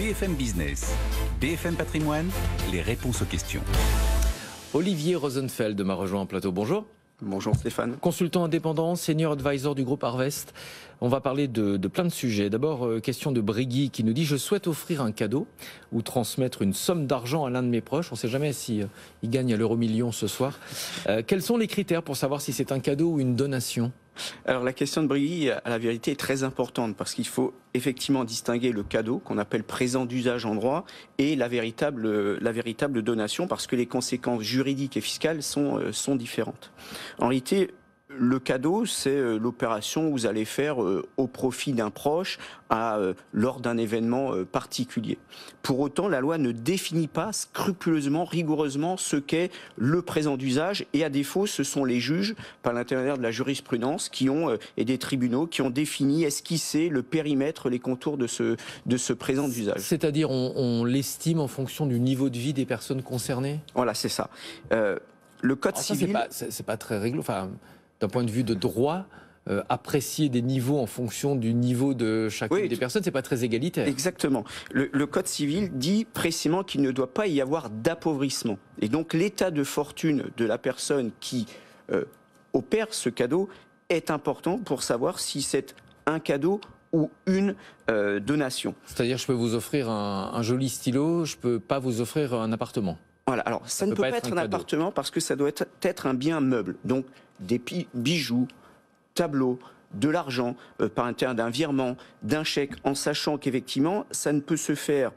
BFM Business, BFM Patrimoine, les réponses aux questions. Olivier Rosenfeld m'a rejoint en plateau. Bonjour. Bonjour Stéphane. Consultant indépendant, senior advisor du groupe Harvest. On va parler de, plein de sujets. D'abord, euh, question de Brigui qui nous dit Je souhaite offrir un cadeau ou transmettre une somme d'argent à l'un de mes proches. On ne sait jamais si euh, il gagne à l'euro million ce soir. Euh, quels sont les critères pour savoir si c'est un cadeau ou une donation alors la question de Brigui, à la vérité, est très importante parce qu'il faut effectivement distinguer le cadeau qu'on appelle présent d'usage en droit et la véritable, la véritable donation parce que les conséquences juridiques et fiscales sont, euh, sont différentes. En réalité, le cadeau, c'est euh, l'opération que vous allez faire euh, au profit d'un proche à, euh, lors d'un événement particulier. Pour autant, la loi ne définit pas scrupuleusement, rigoureusement ce qu'est le présent d'usage et à défaut, ce sont les juges, par l'intermédiaire de la jurisprudence, qui ont, et des tribunaux, qui ont défini, esquissé le périmètre, les contours de ce, de ce présent d'usage. C'est-à-dire, on, l'estime en fonction du niveau de vie des personnes concernées Voilà, c'est ça. le code Alors civil. C'est pas, pas, très réglo. Enfin, d'un point de vue de droit, euh, apprécier des niveaux en fonction du niveau de chacune des personnes, c'est pas très égalitaire. Exactement. Le, Code civil dit précisément qu'il ne doit pas y avoir d'appauvrissement. Et donc l'état de fortune de la personne qui euh, opère ce cadeau est important pour savoir si c'est un cadeau ou une euh, donation. C'est-à-dire je peux vous offrir un, un joli stylo, je peux pas vous offrir un appartement alors ça, ne peut, pas, être, un, appartement parce que ça doit être, un bien meuble. Donc des bijoux, tableaux, de l'argent euh, par interne d'un virement, d'un chèque, en sachant qu'effectivement, ça ne peut se faire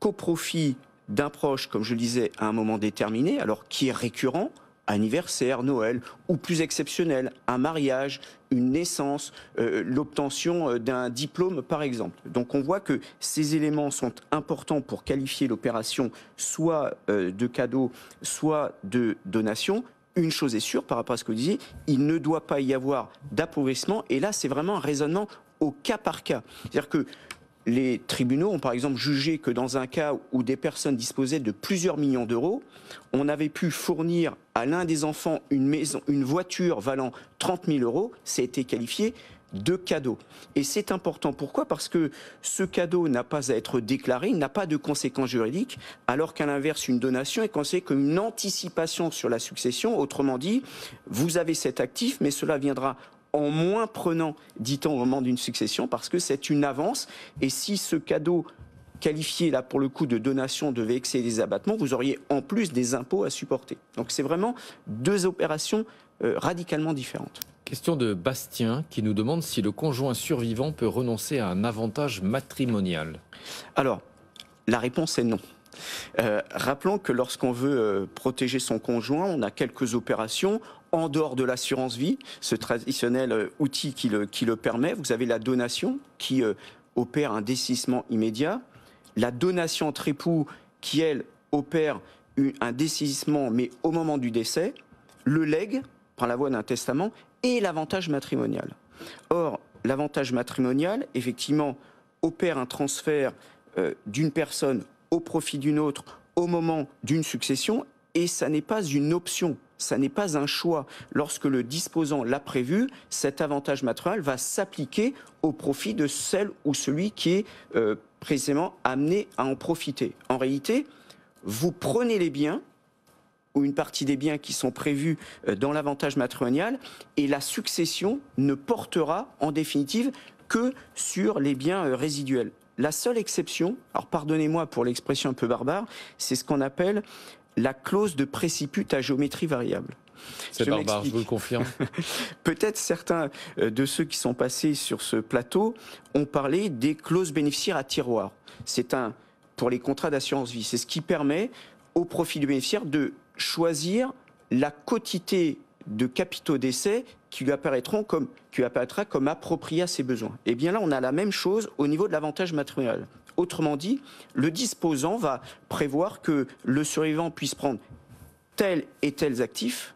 qu'au profit d'un proche, comme je le disais, à un moment déterminé, alors qui est récurrent, anniversaire, Noël, ou plus exceptionnel, un mariage, une naissance, euh, l'obtention euh, d'un diplôme par exemple. Donc on voit que ces éléments sont importants pour qualifier l'opération soit euh, de cadeau, soit de donation. Une chose est sûre par rapport à ce que vous disiez, il ne doit pas y avoir d'appauvrissement. Et là, c'est vraiment un raisonnement au cas par cas. C'est-à-dire que les tribunaux ont par exemple jugé que dans un cas où des personnes disposaient de plusieurs millions d'euros, on avait pu fournir à l'un des enfants une maison, une voiture valant 30 000 euros, ça été qualifié de cadeau. Et c'est important. Pourquoi Parce que ce cadeau n'a pas à être déclaré, n'a pas de conséquences juridiques, alors qu'à l'inverse, une donation est considérée comme une anticipation sur la succession. Autrement dit, vous avez cet actif, mais cela viendra en moins prenant, dit-on, au moment d'une succession, parce que c'est une avance. Et si ce cadeau qualifié là pour le coup de donation devait excéder des abattements, vous auriez en plus des impôts à supporter. Donc c'est vraiment deux opérations euh, radicalement différentes. Question de Bastien qui nous demande si le conjoint survivant peut renoncer à un avantage matrimonial. Alors, la réponse est non. Euh, rappelons que lorsqu'on veut euh, protéger son conjoint, on a quelques opérations en dehors de l'assurance vie, ce traditionnel euh, outil qui le, permet. Vous avez la donation qui euh, opère un décissement immédiat. La donation entre époux qui, elle, opère un décissement, mais au moment du décès. Le leg, par la voie d'un testament, et l'avantage matrimonial. Or, l'avantage matrimonial, effectivement, opère un transfert euh, d'une personne au profit d'une autre au moment d'une succession, et ça n'est pas une option ça n'est pas un choix. Lorsque le disposant l'a prévu, cet avantage matrimonial va s'appliquer au profit de celle ou celui qui est euh, précisément amené à en profiter. En réalité, vous prenez les biens ou une partie des biens qui sont prévus euh, dans l'avantage matrimonial, et la succession ne portera en définitive que sur les biens euh, résiduels. La seule exception, alors pardonnez-moi pour l'expression un peu barbare, c'est ce qu'on appelle la clause de préciput à géométrie variable. C'est barbare, je vous Peut-être certains euh, de ceux qui sont passés sur ce plateau ont parlé des clauses bénéficiaires à tiroir. C'est un pour les contrats d'assurance vie. C'est ce qui permet au profit du bénéficiaire de choisir la quotité de capitaux d'essai qui lui apparaîtront comme qui apparaîtra comme approprié à ses besoins. Et eh bien là, on a la même chose au niveau de l'avantage matériel. Autrement dit, le disposant va prévoir que le survivant puisse prendre tels et tels actifs,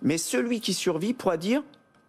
mais celui qui survit pourra dire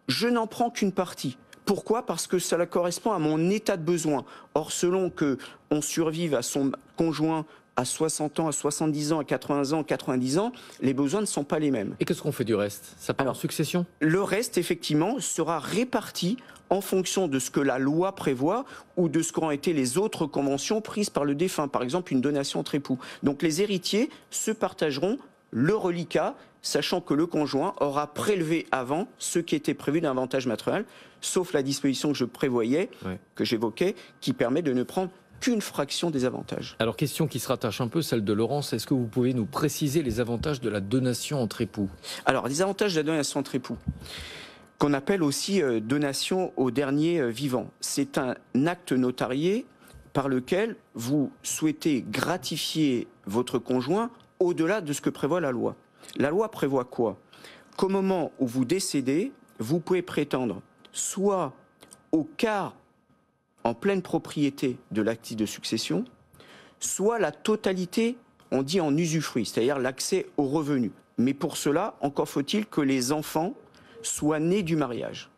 je n'en prends qu'une partie. Pourquoi Parce que cela correspond à mon état de besoin. Or, selon que on survive à son conjoint à 60 ans, à 70 ans, à 80 ans, 90 ans, les besoins ne sont pas les mêmes. Et qu'est-ce qu'on fait du reste Ça part en succession Le reste, effectivement, sera réparti en fonction de ce que la loi prévoit ou de ce qu'ont été les autres conventions prises par le défunt, par exemple une donation entre époux. Donc les héritiers se partageront le reliquat, sachant que le conjoint aura prélevé avant ce qui était prévu d'un avantage matériel, sauf la disposition que je prévoyais, que j'évoquais, qui permet de ne prendre qu'une fraction des avantages. Alors, question qui se rattache un peu, celle de Laurence, est-ce que vous pouvez nous préciser les avantages de la donation entre époux Alors, les avantages de la donation entre époux qu'on appelle aussi euh, donation au dernier euh, vivant. C'est un acte notarié par lequel vous souhaitez gratifier votre conjoint au-delà de ce que prévoit la loi. La loi prévoit quoi Qu'au moment où vous décédez, vous pouvez prétendre soit au quart en pleine propriété de l'actif de succession, soit la totalité, on dit en usufruit, c'est-à-dire l'accès aux revenus. Mais pour cela, encore faut-il que les enfants soient nés du mariage.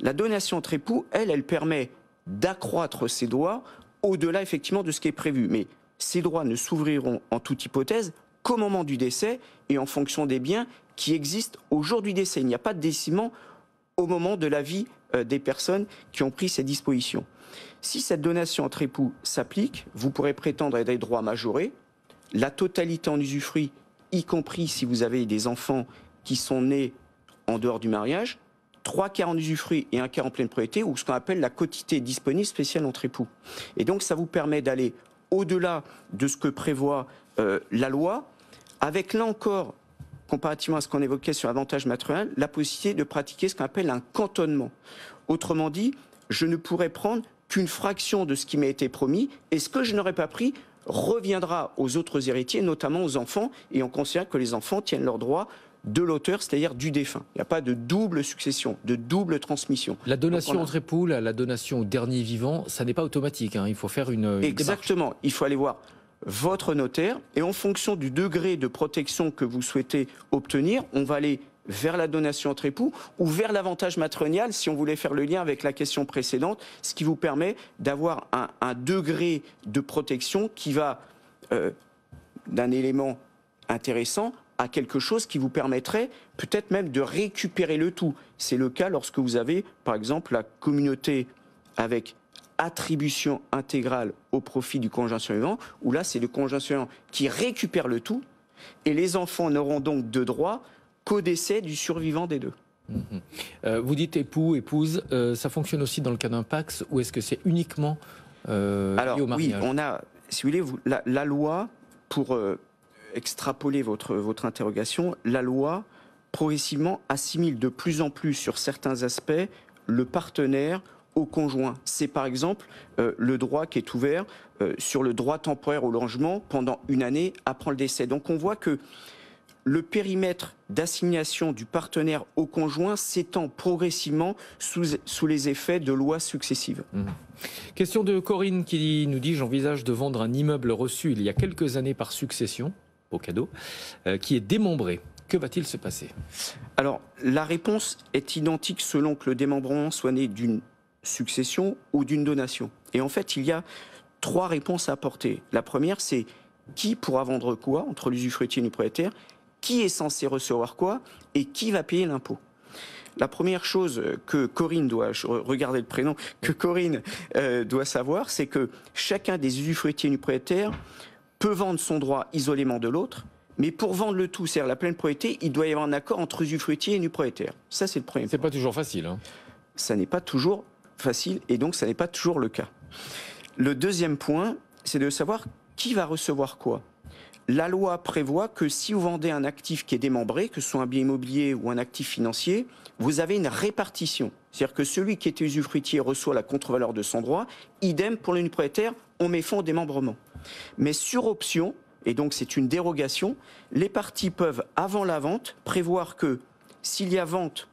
La donation entre époux, elle, elle permet d'accroître ses droits au-delà effectivement de ce qui est prévu. Mais ces droits ne s'ouvriront en toute hypothèse qu'au moment du décès et en fonction des biens qui existent au jour du décès. Il n'y a pas de déciment au moment de la vie euh, des personnes qui ont pris ces dispositions. Si cette donation entre époux s'applique, vous pourrez prétendre à des droits majorés, la totalité en usufruit, y compris si vous avez des enfants qui sont nés en dehors du mariage, trois quarts en usufruit et un quart en pleine propriété, ou ce qu'on appelle la quotité disponible spéciale entre époux. Et donc ça vous permet d'aller au-delà de ce que prévoit euh, la loi, avec là encore comparativement à ce qu'on évoquait sur l'avantage matériel, la possibilité de pratiquer ce qu'on appelle un cantonnement. Autrement dit, je ne pourrais prendre qu'une fraction de ce qui m'a été promis, et ce que je n'aurais pas pris reviendra aux autres héritiers, notamment aux enfants, et on considère que les enfants tiennent leurs droits de l'auteur, c'est-à-dire du défunt. Il n'y a pas de double succession, de double transmission. La donation entre époux, la, donation au dernier vivant, ça n'est pas automatique. Hein. Il faut faire une, Exactement. Il faut aller voir votre notaire et en fonction du degré de protection que vous souhaitez obtenir, on va aller vers la donation entre époux ou vers l'avantage matronial, si on voulait faire le lien avec la question précédente, ce qui vous permet d'avoir un, degré de protection qui va euh, d'un élément intéressant à quelque chose qui vous permettrait peut-être même de récupérer le tout. C'est le cas lorsque vous avez, par exemple, la communauté avec attribution intégrale au profit du conjoint survivant, où là, c'est le conjoint survivant qui récupère le tout, et les enfants n'auront donc de droit qu'au décès du survivant des deux. Mhm. Euh, vous dites époux, épouse, euh, ça fonctionne aussi dans le cas d'un PAX, ou est-ce que c'est uniquement euh, Alors, lié au mariage Oui, on a, si vous voulez, la, la, loi, pour extrapoler votre, votre interrogation, la loi progressivement assimile de plus en plus sur certains aspects le partenaire au conjoint. C'est par exemple euh, le droit qui est ouvert euh, sur le droit temporaire au logement pendant une année après le décès. Donc on voit que le périmètre d'assignation du partenaire au conjoint s'étend progressivement sous, les effets de lois successives. Mmh. Question de Corinne qui nous dit J'envisage de vendre un immeuble reçu il y a quelques années par succession, au cadeau, euh, qui est démembré. Que va-t-il se passer Alors, la réponse est identique selon que le démembrement soit né d'une succession ou d'une donation. Et en fait, il y a trois réponses à apporter. La première, c'est qui pourra vendre quoi entre l'usufruitier et le propriétaire, qui est censé recevoir quoi et qui va payer l'impôt. La première chose que Corinne doit, regarder le prénom, que Corinne euh, doit savoir, c'est que chacun des usufruitiers du propriétaire peut vendre son droit isolément de l'autre, mais pour vendre le tout, c'est-à-dire la pleine propriété, il doit y avoir un accord entre usufruitier et propriétaire. Ça, c'est le premier. C'est pas toujours facile. Hein. Ça n'est pas toujours facile, et donc ça n'est pas toujours le cas. Le deuxième point, c'est de savoir qui va recevoir quoi. La loi prévoit que si vous vendez un actif qui est démembré, que ce soit un bien immobilier ou un actif financier, vous avez une répartition. C'est-à-dire que celui qui était usufruitier reçoit la contre-valeur de son droit. Idem pour prêteur. on met fonds au démembrement. Mais sur option, et donc c'est une dérogation, les parties peuvent, avant la vente, prévoir que s'il y a vente,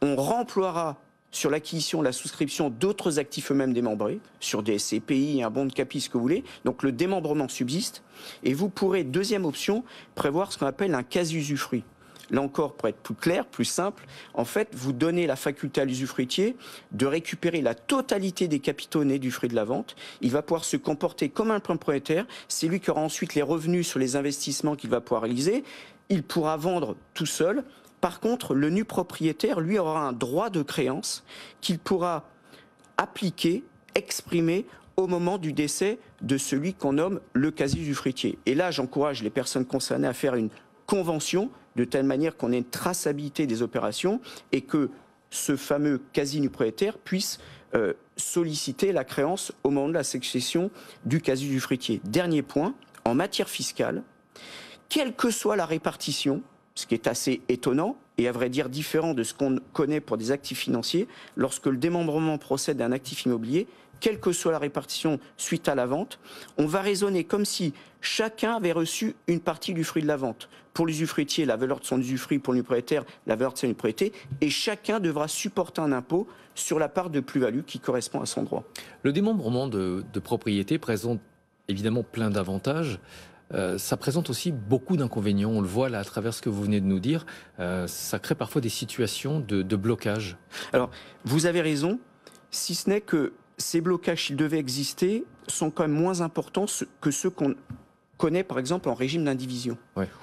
on remploiera sur l'acquisition, la souscription d'autres actifs eux-mêmes démembrés, sur des SCPI, un bon de capi, ce que vous voulez. Donc le démembrement subsiste. Et vous pourrez, deuxième option, prévoir ce qu'on appelle un cas-usufruit. Là encore, pour être plus clair, plus simple, en fait, vous donnez la faculté à l'usufruitier de récupérer la totalité des capitaux nés du fruit de la vente. Il va pouvoir se comporter comme un propriétaire. C'est lui qui aura ensuite les revenus sur les investissements qu'il va pouvoir réaliser. Il pourra vendre tout seul par contre, le nu propriétaire, lui, aura un droit de créance qu'il pourra appliquer, exprimer au moment du décès de celui qu'on nomme le casier du fruitier. Et là, j'encourage les personnes concernées à faire une convention de telle manière qu'on ait une traçabilité des opérations et que ce fameux quasi nu propriétaire puisse euh, solliciter la créance au moment de la succession du casier du fruitier. Dernier point, en matière fiscale, quelle que soit la répartition, ce qui est assez étonnant et à vrai dire différent de ce qu'on connaît pour des actifs financiers, lorsque le démembrement procède d'un actif immobilier, quelle que soit la répartition suite à la vente, on va raisonner comme si chacun avait reçu une partie du fruit de la vente. Pour l'usufruitier, la valeur de son usufruit, pour propriétaire, la valeur de son propriété, et chacun devra supporter un impôt sur la part de plus-value qui correspond à son droit. Le démembrement de, de propriété présente évidemment plein d'avantages. Euh, ça présente aussi beaucoup d'inconvénients. On le voit là à travers ce que vous venez de nous dire. Euh, ça crée parfois des situations de, de blocage. Alors, vous avez raison, si ce n'est que ces blocages, s'ils devaient exister, sont quand même moins importants que ceux qu'on connaît par exemple en régime d'indivision,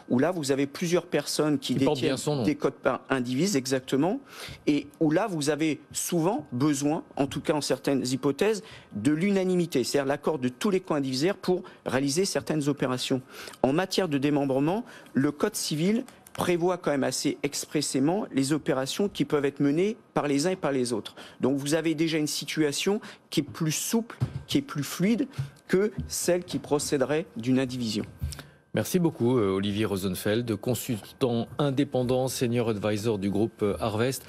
où là vous avez plusieurs personnes qui, détiennent des codes par indivises exactement, et où là vous avez souvent besoin, en tout cas en certaines hypothèses, de l'unanimité, c'est-à-dire l'accord de tous les coins divisaires pour réaliser certaines opérations. En matière de démembrement, le code civil prévoit quand même assez expressément les opérations qui peuvent être menées par les uns et par les autres. Donc vous avez déjà une situation qui est plus souple, qui est plus fluide que celle qui procéderait d'une indivision. Merci beaucoup euh, Olivier Rosenfeld, consultant indépendant, senior advisor du groupe euh, Harvest.